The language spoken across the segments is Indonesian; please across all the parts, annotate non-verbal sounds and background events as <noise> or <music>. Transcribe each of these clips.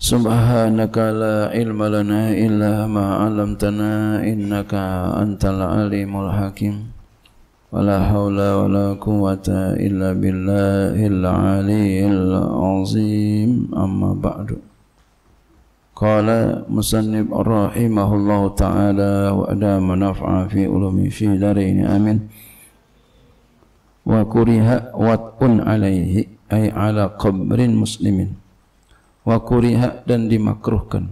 سبحانك لا علم لنا إلا ما علمتنا إنك أنت العليم الحكيم ولا حول ولا قوة إلا بالله العلي العظيم أما بعد قال مصنف رحمه الله تعالى وأدام نفع في علوم في دارين آمين وكره وطء عليه أي على قبر المسلمين wa kuriha dan dimakruhkan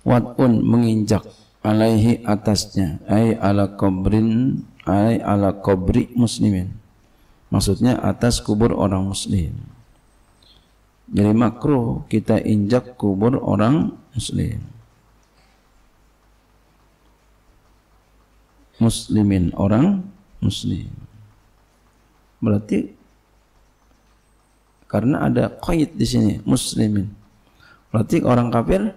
wat'un menginjak alaihi atasnya ay ala kubrin ay ala kubri muslimin maksudnya atas kubur orang muslim jadi makruh kita injak kubur orang muslim muslimin orang muslim berarti Karena ada qaid di sini, muslimin. Berarti orang kafir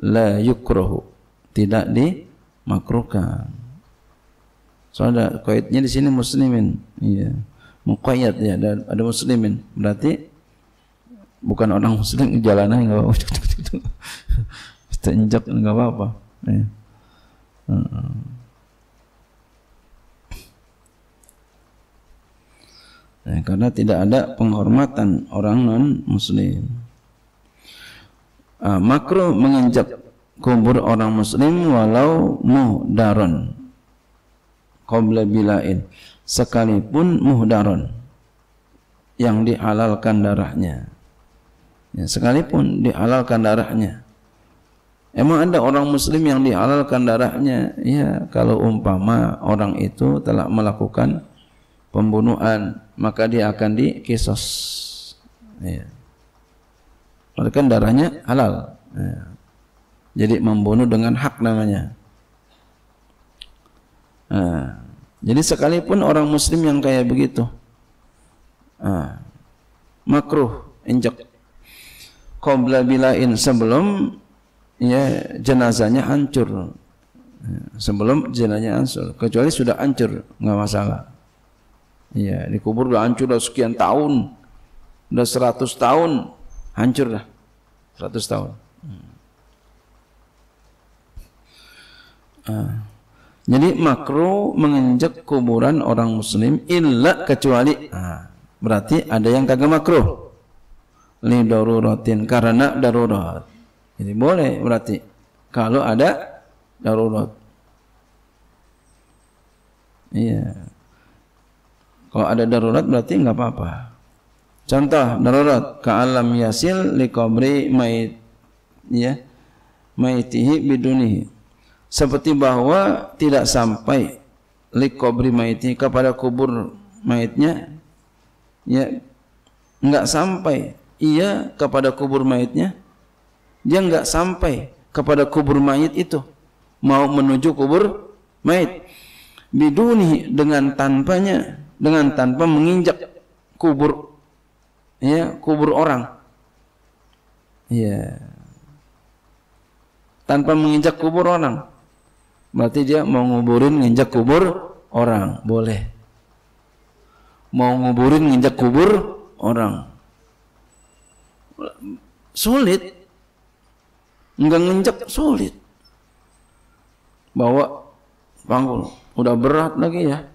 la yukrohu tidak dimakruhkan. Soalnya ada qaidnya di sini muslimin. Iya. Muqayyad ya ada, ada muslimin. Berarti bukan orang muslim <laughs> jalanan enggak apa-apa. enggak <laughs> apa-apa. Ya. Hmm. Ya, karena tidak ada penghormatan orang non muslim. Uh, ah, makro menginjak kubur orang muslim walau muhdaron qabla bilain sekalipun muhdaron yang dihalalkan darahnya ya, sekalipun dihalalkan darahnya emang ada orang muslim yang dihalalkan darahnya ya kalau umpama orang itu telah melakukan pembunuhan maka dia akan dikisos ya. kan darahnya halal ya. jadi membunuh dengan hak namanya nah, jadi sekalipun orang muslim yang kayak begitu nah, makruh injak Qobla bilain sebelum ya jenazahnya hancur iya, sebelum jenazahnya hancur kecuali sudah hancur nggak masalah Iya, dikubur udah hancur udah sekian tahun. Udah 100 tahun hancur dah. 100 tahun. Hmm. Ah. Jadi makro menginjak kuburan orang muslim illa kecuali ah, berarti ada yang kagak makro, li daruratin karena darurat. Jadi boleh berarti kalau ada darurat. Iya. Yeah. Kalau ada darurat berarti enggak apa-apa. Contoh darurat ke alam yasil qabri mayit ya Mayitihi biduni. Seperti bahwa tidak sampai qabri maitihi kepada kubur mayitnya ya enggak sampai ia kepada kubur mayitnya dia enggak sampai kepada kubur mayit itu mau menuju kubur mayit biduni dengan tanpanya dengan tanpa menginjak kubur ya kubur orang ya tanpa menginjak kubur orang berarti dia mau nguburin nginjak kubur orang boleh mau nguburin nginjak kubur orang sulit nggak nginjak sulit bawa panggul udah berat lagi ya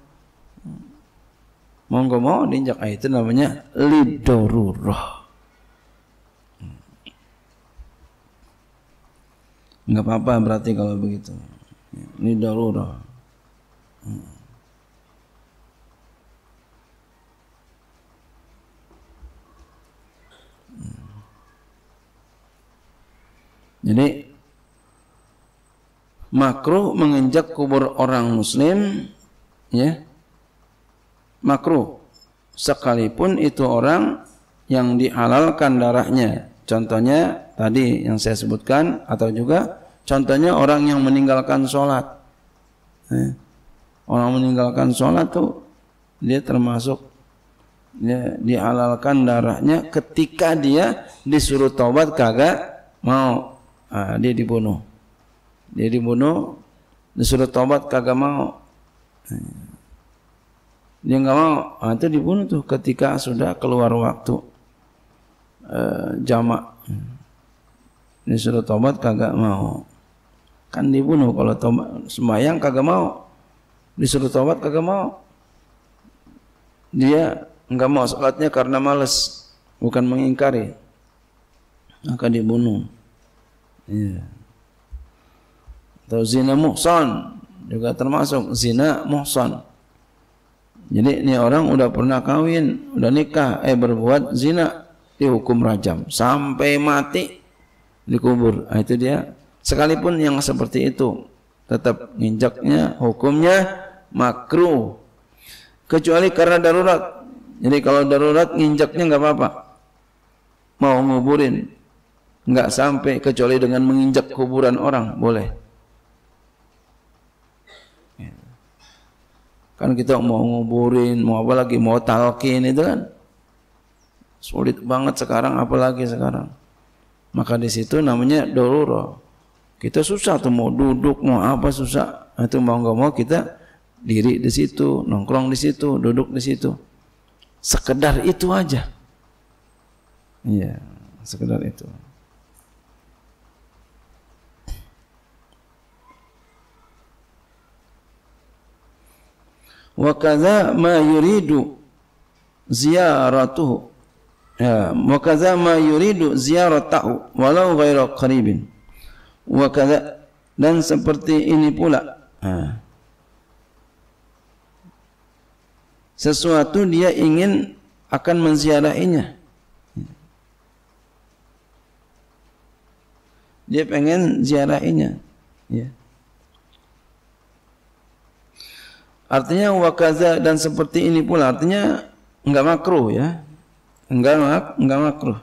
monggo mau ayat ah, itu namanya lidoruroh. Hmm. nggak apa-apa berarti kalau begitu ini darurat hmm. Jadi makruh menginjak kubur orang muslim ya makruh sekalipun itu orang yang dihalalkan darahnya. Contohnya tadi yang saya sebutkan atau juga contohnya orang yang meninggalkan sholat. Eh, orang meninggalkan sholat tuh dia termasuk dia dihalalkan darahnya ketika dia disuruh taubat kagak mau nah, dia dibunuh dia dibunuh disuruh taubat kagak mau eh, dia nggak mau ah, itu dibunuh tuh ketika sudah keluar waktu e, jamak ini sudah tobat kagak mau kan dibunuh kalau tobat semayang kagak mau disuruh tobat kagak mau dia nggak mau sholatnya karena males bukan mengingkari akan dibunuh iya atau zina muhsan juga termasuk zina muhsan jadi ini orang udah pernah kawin, udah nikah, eh berbuat zina, dihukum rajam sampai mati dikubur. Nah, itu dia. Sekalipun yang seperti itu tetap nginjaknya hukumnya makruh kecuali karena darurat. Jadi kalau darurat nginjaknya nggak apa-apa. Mau nguburin nggak sampai kecuali dengan menginjak kuburan orang boleh. kan kita mau nguburin mau apa lagi mau talkin itu kan sulit banget sekarang apalagi sekarang maka di situ namanya doruro kita susah tuh mau duduk mau apa susah nah, itu mau nggak mau kita diri di situ nongkrong di situ duduk di situ sekedar itu aja iya sekedar itu wa kadza ma yuridu ziyaratuhu ya wa kadza ma yuridu ziyaratahu walau ghairu qaribin wa kadza dan seperti ini pula ha. sesuatu dia ingin akan menziarahinya dia pengen ziarahinya ya yeah. Artinya wakaza dan seperti ini pula artinya enggak makruh ya. Enggak mak enggak makruh.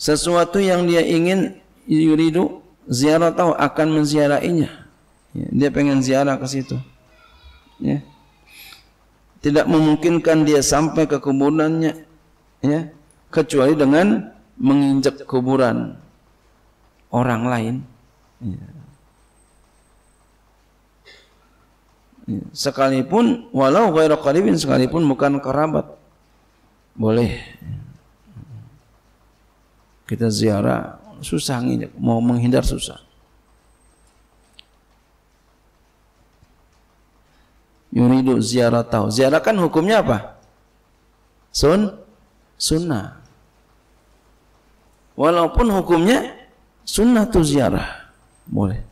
Sesuatu yang dia ingin yuridu ziarah tahu akan menziarahinya. Ya, dia pengen ziarah ke situ. Ya. Tidak memungkinkan dia sampai ke kuburannya ya kecuali dengan menginjak kuburan orang lain. Iya. Iya. Sekalipun walau ghairu qaribin sekalipun bukan kerabat. Boleh. Kita ziarah susah nginjak, mau menghindar susah. Yuridu ziarah tahu. Ziarah kan hukumnya apa? Sun sunnah. Walaupun hukumnya Sunnah tu ziarah. Boleh.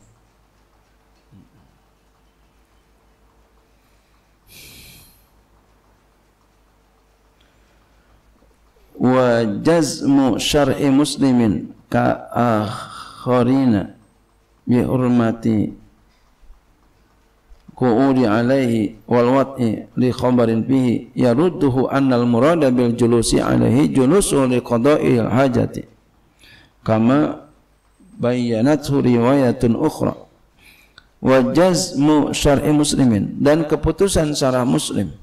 Wa jazmu syar'i muslimin bi bihurmati qu'udi alaihi wal wat'i li khabarin fihi yarudduhu annal murada bil julusi alaihi julusu li qada'i hajati kama bayyanathu riwayatun ukhra wa jazmu syar'i muslimin dan keputusan syarah muslim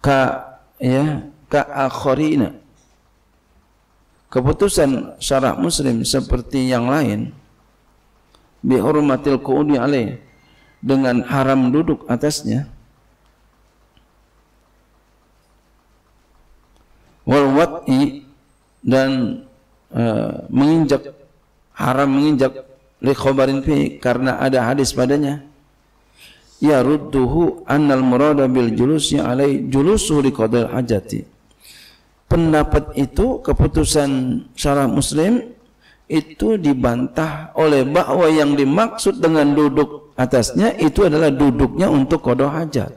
ka ya ka akharina keputusan syarah muslim seperti yang lain bi hurmatil qu'udi alaih dengan haram duduk atasnya wal wat'i dan Eh, menginjak haram menginjak li fi karena ada hadis padanya ya rudduhu annal murada bil julusi alai julusu li qadar hajati pendapat itu keputusan syarah muslim itu dibantah oleh bahwa yang dimaksud dengan duduk atasnya itu adalah duduknya untuk kodoh hajat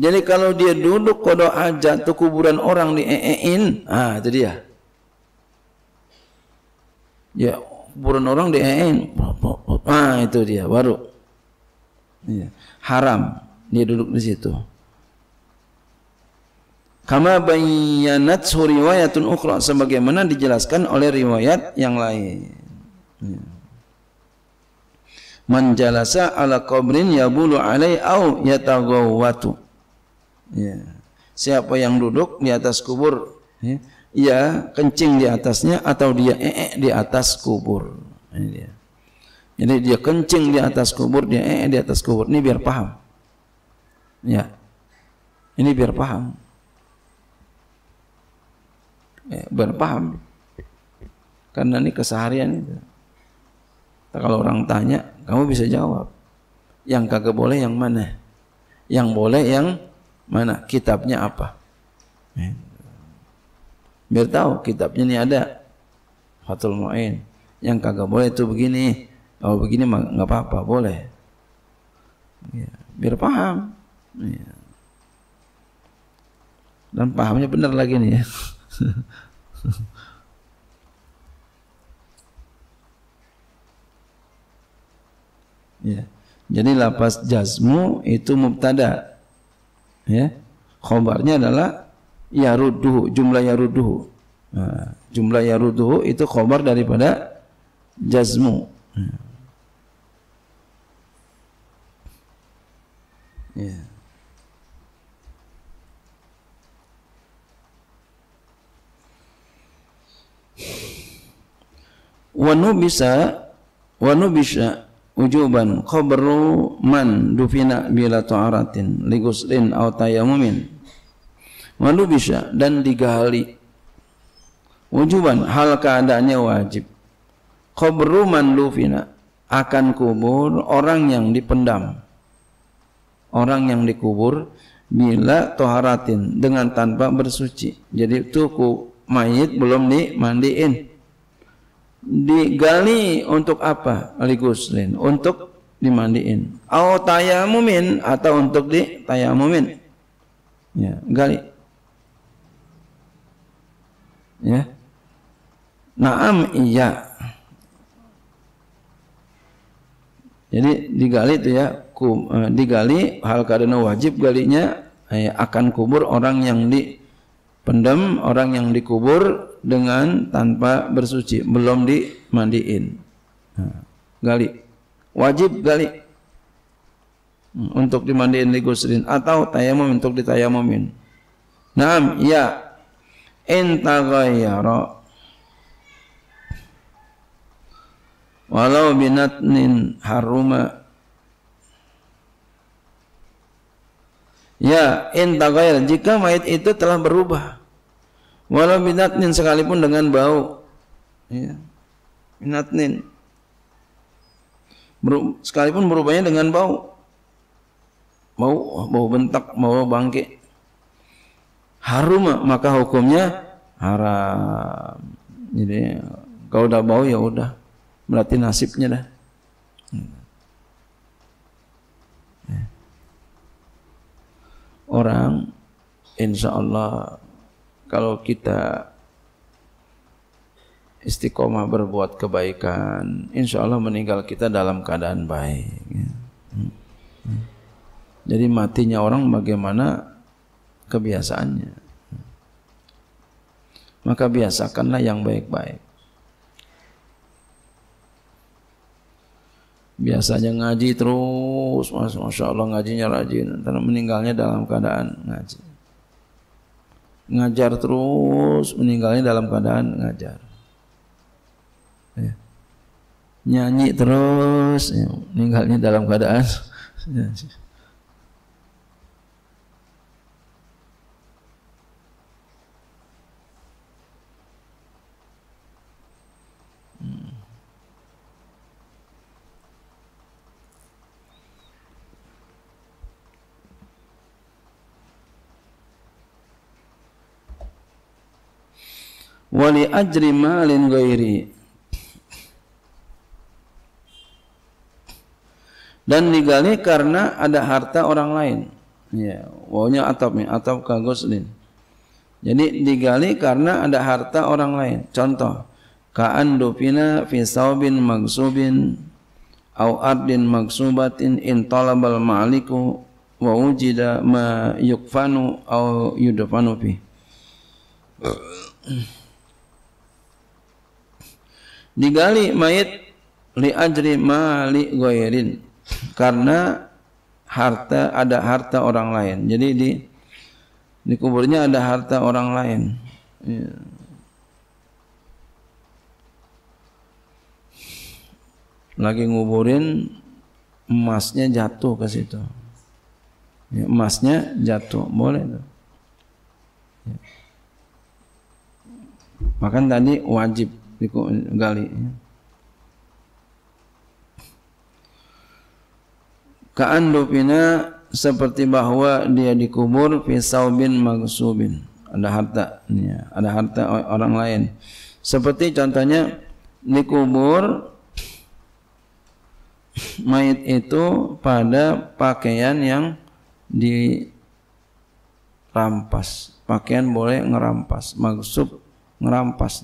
jadi kalau dia duduk kodoh hajat itu kuburan orang dieein ah itu dia ya kuburan orang diain ah itu dia baru ya. haram dia duduk di situ kama bayanat riwayatun ukhra sebagaimana dijelaskan oleh riwayat yang lain ya. man jalasa ala qabrin yabulu alai au yatagawwatu ya siapa yang duduk di atas kubur ya, ia kencing di atasnya atau dia ee di atas kubur. Ini dia. Jadi dia kencing di atas kubur, dia ee di atas kubur. Ini biar paham. Ya. Ini biar paham. Ya, biar paham. Karena ini keseharian itu. Nah, kalau orang tanya, kamu bisa jawab. Yang kagak boleh yang mana? Yang boleh yang mana? Kitabnya apa? Ya biar tahu kitabnya ini ada fatul Mu'in yang kagak boleh itu begini kalau begini nggak apa-apa boleh ya, biar paham ya. dan pahamnya benar lagi nih ya <laughs> ya jadi lapas jazmu itu mubtada ya khobarnya adalah yaruduhu jumlah yaruduhu nah, jumlah yaruduhu itu khobar daripada jazmu ya wanu bisa wanu bisa ujuban qabru man dufina bila tuaratin ligusin atau tayamumin Walu bisa dan digali. Wujuban hal keadaannya wajib. Qabru man lufina akan kubur orang yang dipendam. Orang yang dikubur bila toharatin dengan tanpa bersuci. Jadi itu mayit belum dimandiin. Digali untuk apa? Liguslin. Untuk dimandiin. Au tayamumin atau untuk ditayamumin. Ya, gali Ya. Naam iya. Jadi digali itu ya, kum, eh, digali hal karena wajib galinya eh, akan kubur orang yang dipendam, orang yang dikubur dengan tanpa bersuci, belum dimandiin. gali. Wajib gali hmm, untuk dimandiin ligusrin atau tayamum untuk ditayamumin. Naam, ya intaghayyara walau binatnin haruma ya intaghayyara jika mayat itu telah berubah walau binatnin sekalipun dengan bau ya binatnin sekalipun berubahnya dengan bau mau bau bentak bau bangkit harum maka hukumnya haram. Jadi kalau udah bau ya udah berarti nasibnya dah. Orang insya Allah kalau kita istiqomah berbuat kebaikan, insya Allah meninggal kita dalam keadaan baik. Jadi matinya orang bagaimana kebiasaannya. Maka biasakanlah yang baik-baik. Biasanya ngaji terus, Masya Allah ngajinya rajin. Karena meninggalnya dalam keadaan ngaji. Ngajar terus, meninggalnya dalam keadaan ngajar. Ya. Nyanyi terus, ya, meninggalnya dalam keadaan <laughs> wali ajri malin ghairi dan digali karena ada harta orang lain ya wawnya atapnya atap kagoslin jadi digali karena ada harta orang lain contoh ka'an dupina fi sawbin magsubin au ardin magsubatin in talabal maliku wa wujida ma yukfanu au yudfanu fi digali mayit li ajri mali goyerin karena harta ada harta orang lain jadi di di kuburnya ada harta orang lain iya. lagi nguburin emasnya jatuh ke situ ya, emasnya jatuh boleh tuh ya. tadi wajib Niku gali. Ka'an lupina seperti bahwa dia dikubur pisau bin magsubin. Ada harta, ya, ada harta orang lain. Seperti contohnya dikubur mayat itu pada pakaian yang dirampas. Pakaian boleh ngerampas, magsub ngerampas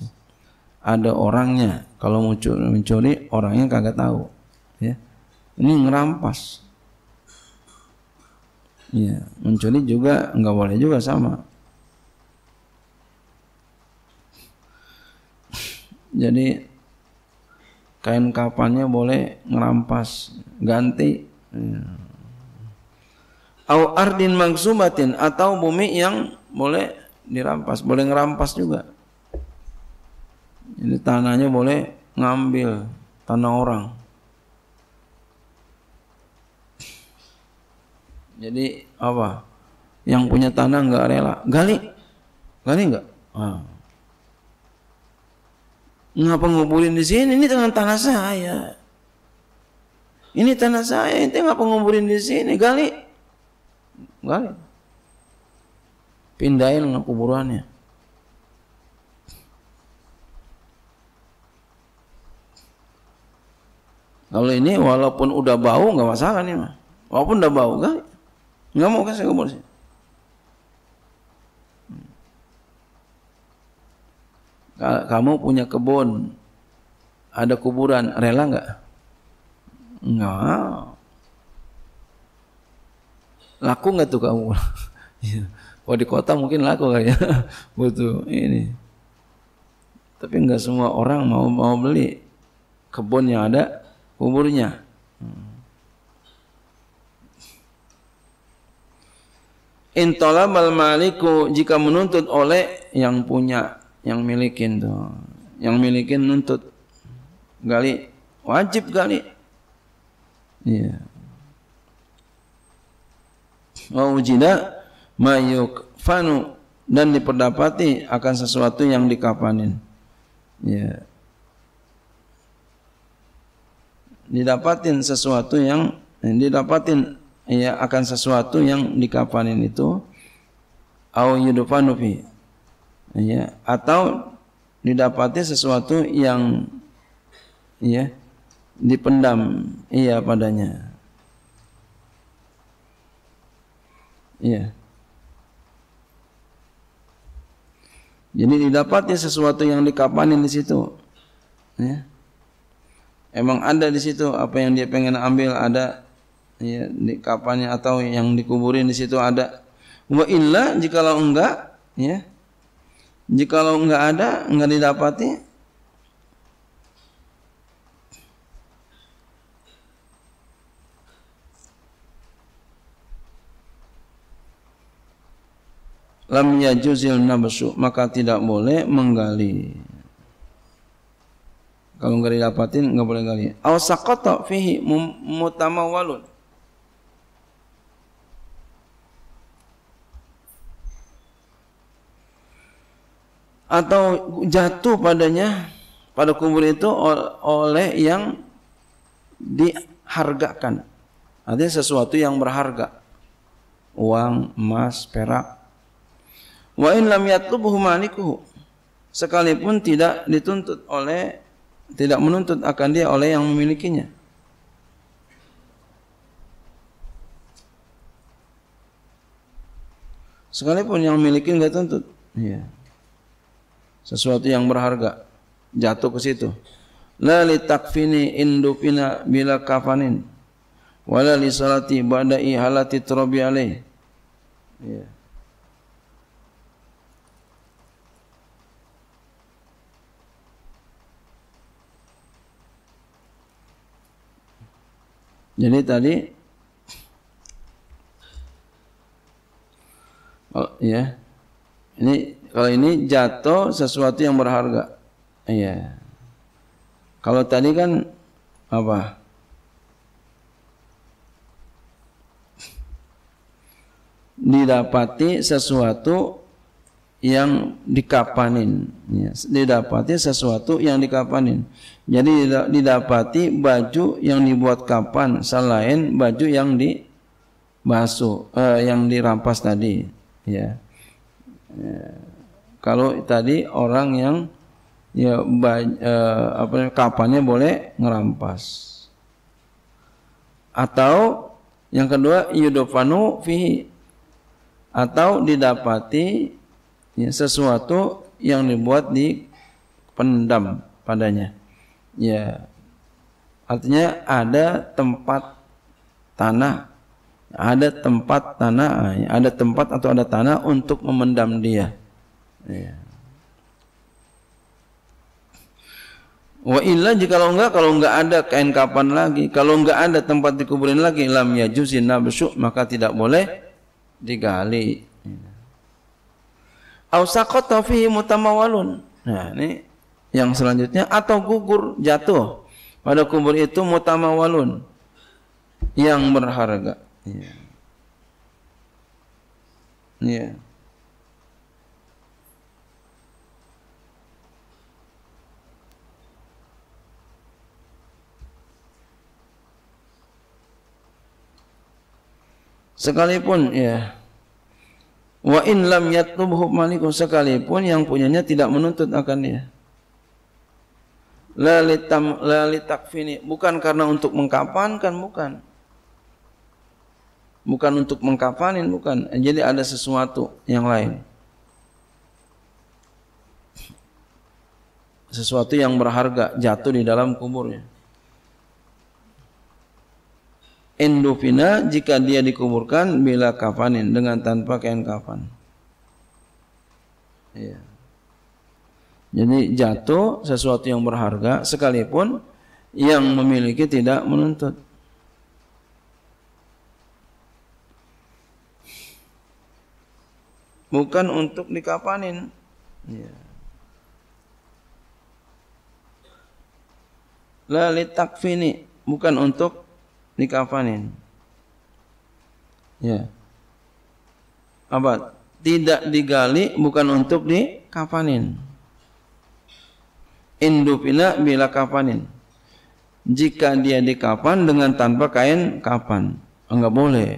ada orangnya. Kalau mencuri orangnya kagak tahu. Ya. Ini ngerampas. Ya, mencuri juga nggak boleh juga sama. Jadi kain kapannya boleh ngerampas, ganti. Ya. Au ardin mangsumatin atau bumi yang boleh dirampas, boleh ngerampas juga. Ini tanahnya boleh ngambil tanah orang. Jadi apa? Yang punya tanah nggak rela gali, gali nggak? Ah. Ngapa nguburin di sini? Ini dengan tanah saya. Ini tanah saya, ini ngapa nguburin di sini? Gali, gali. Pindahin kuburannya. Kalau ini walaupun udah bau nggak masalah nih mah. Walaupun udah bau kan? nggak mau kan saya kubur sih. Kamu punya kebun, ada kuburan, rela nggak? Nggak. Laku nggak tuh kamu? <laughs> Iya. Kalau di kota mungkin laku kali ya. <laughs> Butuh ini. Tapi nggak semua orang mau mau beli kebun yang ada umurnya. Intola mal maliku jika menuntut oleh yang punya, yang milikin tuh, yang milikin nuntut gali wajib gali. Ya Wa ujida mayuk fanu dan diperdapati akan sesuatu yang dikapanin. Ya. Yeah. didapatin sesuatu yang eh, didapatin ya akan sesuatu yang dikapanin itu au yudfanu fi ya atau didapati sesuatu yang ya dipendam iya padanya iya jadi didapati sesuatu yang dikapanin di situ ya emang ada di situ apa yang dia pengen ambil ada ya di kapannya atau yang dikuburin di situ ada wa illa jikalau enggak ya jikalau enggak ada enggak didapati lam yajuzil nabsu maka tidak boleh menggali kalau nggak didapatin nggak boleh gali. Aw saqata fihi mutamawalun. Atau jatuh padanya pada kubur itu oleh yang dihargakan. Artinya sesuatu yang berharga. Uang, emas, perak. Wa in lam yatlubuhu malikuhu. Sekalipun tidak dituntut oleh tidak menuntut akan dia oleh yang memilikinya. Sekalipun yang memiliki tidak tuntut. Ya. Sesuatu yang berharga jatuh ke situ. La li takfini indufina bila kafanin. Wala li salati ba'da ihalati turabi alaih. Ya. Yeah. Jadi tadi oh, ya. Ini kalau ini jatuh sesuatu yang berharga. Iya. Kalau tadi kan apa? Didapati sesuatu yang dikapanin. Ya. Didapati sesuatu yang dikapanin. Jadi didapati baju yang dibuat kapan selain baju yang di basuh eh, yang dirampas tadi ya. ya. Kalau tadi orang yang ya baj, eh, apa kapannya boleh ngerampas. Atau yang kedua yudofanu fihi atau didapati ya, sesuatu yang dibuat di pendam padanya ya artinya ada tempat tanah ada tempat tanah ada tempat atau ada tanah untuk memendam dia ya. Wa jika kalau enggak kalau enggak ada kain kapan lagi, kalau enggak ada tempat dikuburin lagi lam yajuzi nabsyu maka tidak boleh digali. Ausakot ya. tafihi mutamawalun. Nah, ini yang selanjutnya atau gugur jatuh pada kubur itu mutamawalun yang berharga. Ya. ya. Sekalipun ya wa in lam yatubhu malikum sekalipun yang punyanya tidak menuntut akan dia lalitam lalitakfini bukan karena untuk mengkafankan bukan bukan untuk mengkafanin bukan jadi ada sesuatu yang lain sesuatu yang berharga jatuh di dalam kuburnya endofina jika dia dikuburkan bila kafanin dengan tanpa kain kafan iya jadi jatuh sesuatu yang berharga sekalipun yang memiliki tidak menuntut. Bukan untuk dikapanin. Ya. Lali takfini bukan untuk dikafanin. Ya. Apa? Tidak digali bukan untuk dikafanin indupina bila kapanin jika dia dikapan dengan tanpa kain kapan oh, enggak boleh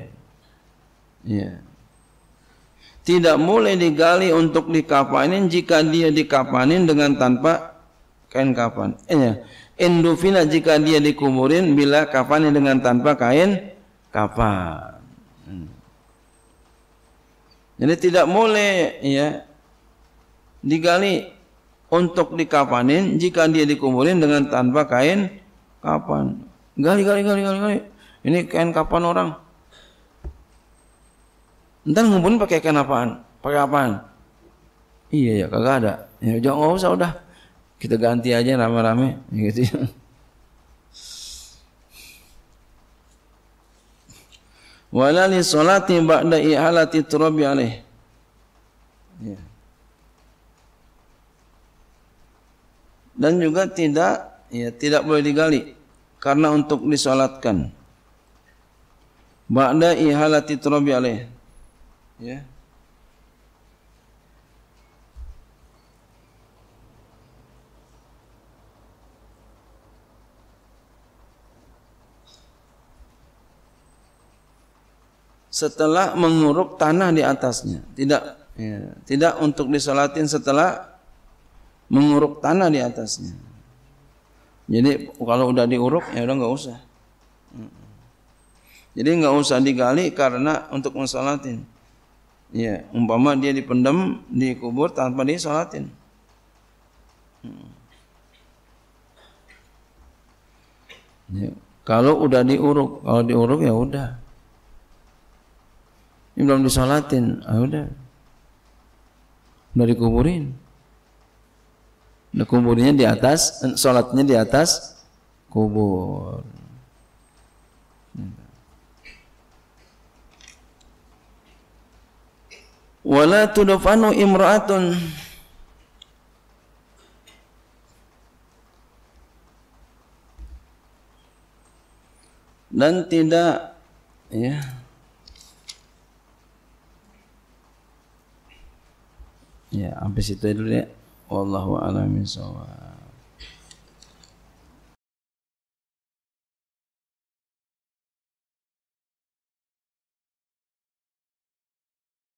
ya tidak boleh digali untuk dikapanin jika dia dikapanin dengan tanpa kain kapan ya. indufina jika dia dikumurin bila kapanin dengan tanpa kain kapan hmm. jadi tidak boleh ya digali untuk dikafanin jika dia dikumpulin dengan tanpa kain kapan. Gali, gali, gali, gali, gali. Ini kain kapan orang? Ntar ngumpulin pakai kain apaan? Pakai apaan? Iya ya, kagak ada. Ya jangan nggak usah udah. Kita ganti aja rame-rame ya, gitu. Wala li salati ba'da i'alati turabi alaih. Ya. dan juga tidak ya tidak boleh digali karena untuk disolatkan ba'da ihalati turabi alaih ya setelah menguruk tanah di atasnya tidak ya, tidak untuk disolatin setelah menguruk tanah di atasnya. Jadi kalau udah diuruk ya udah nggak usah. Jadi nggak usah digali karena untuk mensalatin. Ya, umpama dia dipendam, dikubur tanpa disalatin. Ya. Kalau udah diuruk, kalau diuruk ya udah. Ini belum disalatin, ah udah. Udah dikuburin kuburnya di atas, sholatnya di atas kubur. Wala tudfanu imra'atun dan tidak ya ya sampai situ dulu ya Wallahu alamin bishawab.